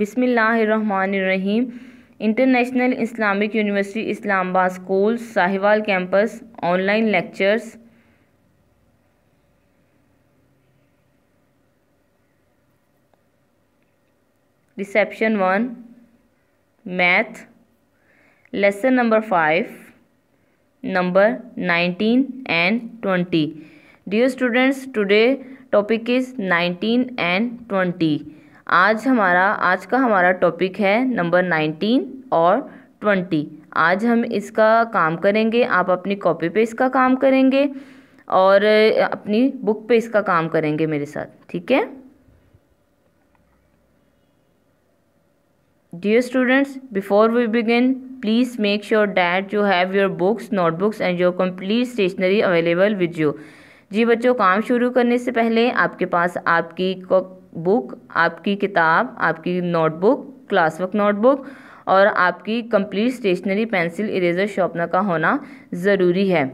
बिसमीम international Islamic university Islamabad school Sahiwal campus online lectures reception one math lesson number five number nineteen and twenty dear students today topic is nineteen and twenty आज हमारा आज का हमारा topic है number nineteen और twenty आज हम इसका काम करेंगे आप अपनी कॉपी पे इसका काम करेंगे और अपनी बुक पे इसका काम करेंगे मेरे साथ ठीक है dear students before we begin please make sure that you have your books notebooks and your complete stationery available with you जी बच्चों काम शुरू करने से पहले आपके पास आपकी बुक आपकी किताब आपकी नोटबुक क्लास वर्क नोटबुक और आपकी complete stationery pencil eraser sharpener का होना ज़रूरी है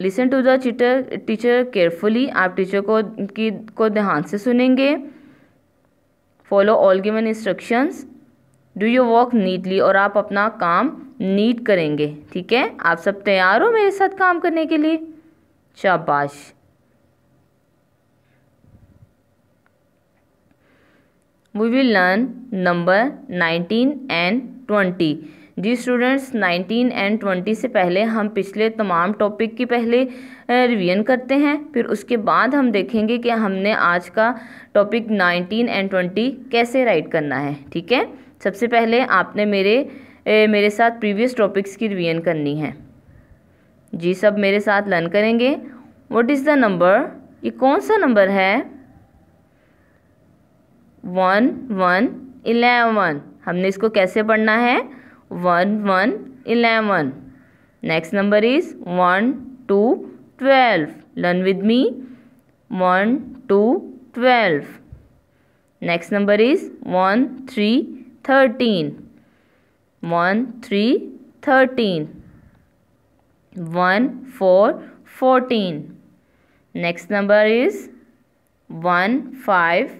listen to the teacher teacher carefully आप टीचर को की को ध्यान से सुनेंगे follow all given instructions do you work neatly और आप अपना काम नीट करेंगे ठीक है आप सब तैयार हो मेरे साथ काम करने के लिए शाबाश we will learn number 19 and 20 जी स्टूडेंट्स 19 एंड 20 से पहले हम पिछले तमाम टॉपिक की पहले रिवीजन करते हैं फिर उसके बाद हम देखेंगे कि हमने आज का टॉपिक 19 एंड 20 कैसे राइट करना है ठीक है सबसे पहले आपने मेरे ए, मेरे साथ प्रीवियस टॉपिक्स की रिवीजन करनी है जी सब मेरे साथ लर्न करेंगे व्हाट इज़ द नंबर ये कौन सा नंबर है वन वन इलेवन हमने इसको कैसे पढ़ना है one one eleven next number is one two twelve learn with me one two twelve next number is one three thirteen one three thirteen one four fourteen next number is one five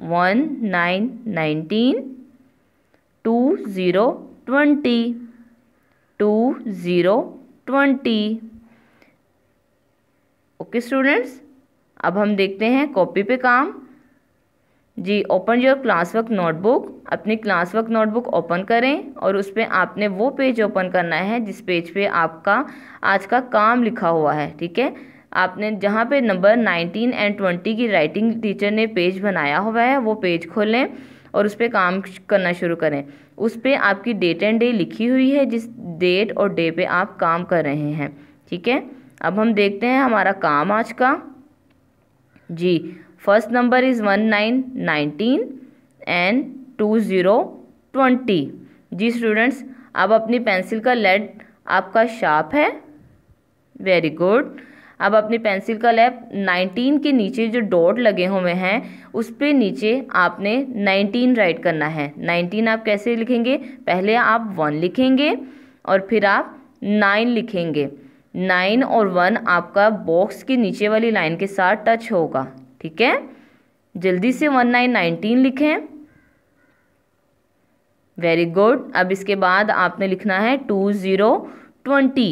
one nine nineteen two zero twenty two zero twenty okay students अब हम देखते हैं copy पे काम जी open your class work notebook अपनी class work notebook open करें और उस पर आपने वो पेज ओपन करना है जिस पेज पे आपका आज का काम लिखा हुआ है ठीक है आपने जहाँ पे नंबर नाइनटीन एंड ट्वेंटी की राइटिंग टीचर ने पेज बनाया हुआ है वो पेज खोलें और उस पर काम करना शुरू करें उस पर आपकी डेट एंड डे लिखी हुई है जिस डेट और डे पे आप काम कर रहे हैं ठीक है अब हम देखते हैं हमारा काम आज का जी first number is one nine nineteen and two zero twenty जी स्टूडेंट्स अब अपनी पेंसिल का लेड आपका शार्प है वेरी गुड अब अपनी पेंसिल का लैप 19 के नीचे जो डॉट लगे हुए हैं उस पर नीचे आपने 19 राइट करना है 19 आप कैसे लिखेंगे पहले आप वन लिखेंगे और फिर आप नाइन लिखेंगे नाइन और वन आपका बॉक्स के नीचे वाली लाइन के साथ टच होगा ठीक है जल्दी से वन नाइन नाइनटीन लिखें वेरी गुड अब इसके बाद आपने लिखना है two zero twenty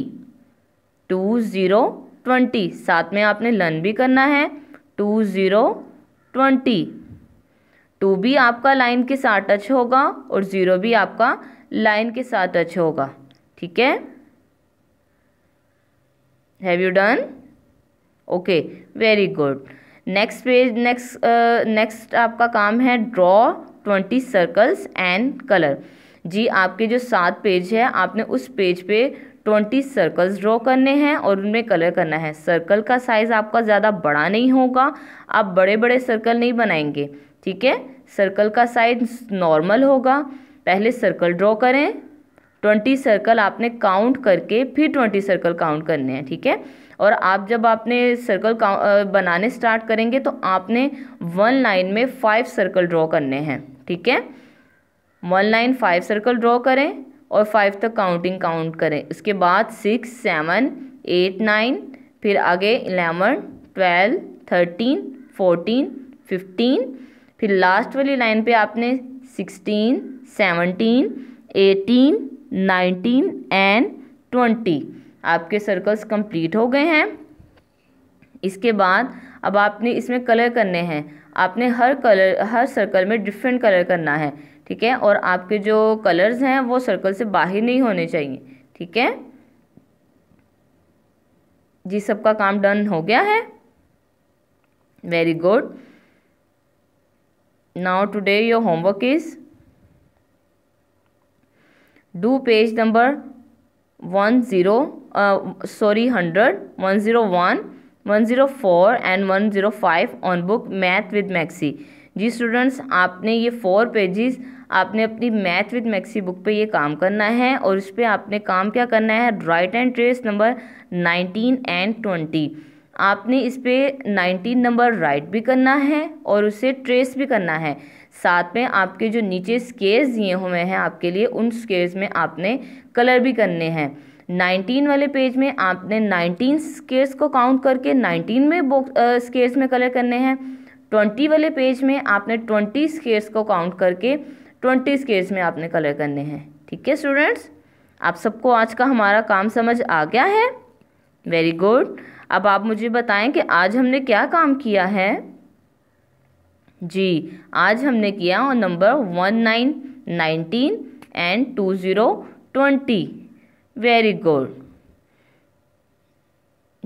two zero twenty साथ में आपने लर्न भी करना है टू ज़ीरो ट्वेंटी टू भी आपका लाइन के साथ टच होगा और ज़ीरो भी आपका लाइन के साथ टच होगा ठीक है have you done okay very good next page next next आपका काम है draw twenty circles and colour जी आपके जो सात पेज है आपने उस पेज पे ट्वेंटी सर्कल्स ड्रॉ करने हैं और उनमें कलर करना है सर्कल का साइज़ आपका ज़्यादा बड़ा नहीं होगा आप बड़े बड़े सर्कल नहीं बनाएंगे ठीक है सर्कल का साइज नॉर्मल होगा पहले सर्कल ड्रॉ करें ट्वेंटी सर्कल आपने काउंट करके फिर ट्वेंटी सर्कल काउंट करने हैं ठीक है और आप जब आपने सर्कल बनाने स्टार्ट करेंगे तो आपने वन लाइन में फाइव सर्कल ड्रॉ करने हैं ठीक है one line five circle draw करें और फाइव तक काउंटिंग काउंट करें उसके बाद सिक्स सेवन एट नाइन फिर आगे eleven twelve thirteen fourteen fifteen फिर लास्ट वाली लाइन पे आपने sixteen seventeen eighteen nineteen and twenty आपके सर्कल्स कंप्लीट हो गए हैं इसके बाद अब आपने इसमें कलर करने हैं आपने हर कलर हर सर्कल में डिफरेंट कलर करना है ठीक है और आपके जो कलर्स हैं वो सर्कल से बाहर नहीं होने चाहिए ठीक है जी सबका काम डन हो गया है very good now today your homework is do page number one zero sorry hundred one zero one one zero four and one zero five on book math with Maxi जी स्टूडेंट्स आपने ये four pages आपने अपनी math with maxi book पे ये काम करना है और इस पर आपने काम क्या करना है write and trace number nineteen and twenty आपने इस पर नाइनटीन नंबर राइट भी करना है और उसे ट्रेस भी करना है साथ में आपके जो नीचे स्केल्स दिए हुए हैं आपके लिए उन स्केल्स में आपने कलर भी करने हैं नाइनटीन वाले पेज में आपने नाइनटीन स्केल्स को काउंट करके नाइनटीन में बुक स्केल्स में कलर करने हैं ट्वेंटी वाले पेज में आपने ट्वेंटी स्केयर्स को काउंट करके ट्वेंटी स्केयर्स में आपने कलर करने हैं ठीक है स्टूडेंट्स आप सबको आज का हमारा काम समझ आ गया है वेरी गुड अब आप मुझे बताएं कि आज हमने क्या काम किया है जी आज हमने किया और number one nine nineteen and two zero twenty very good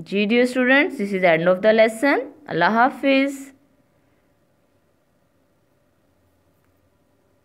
जी dear students this is end of the lesson अल्लाह हाफिज़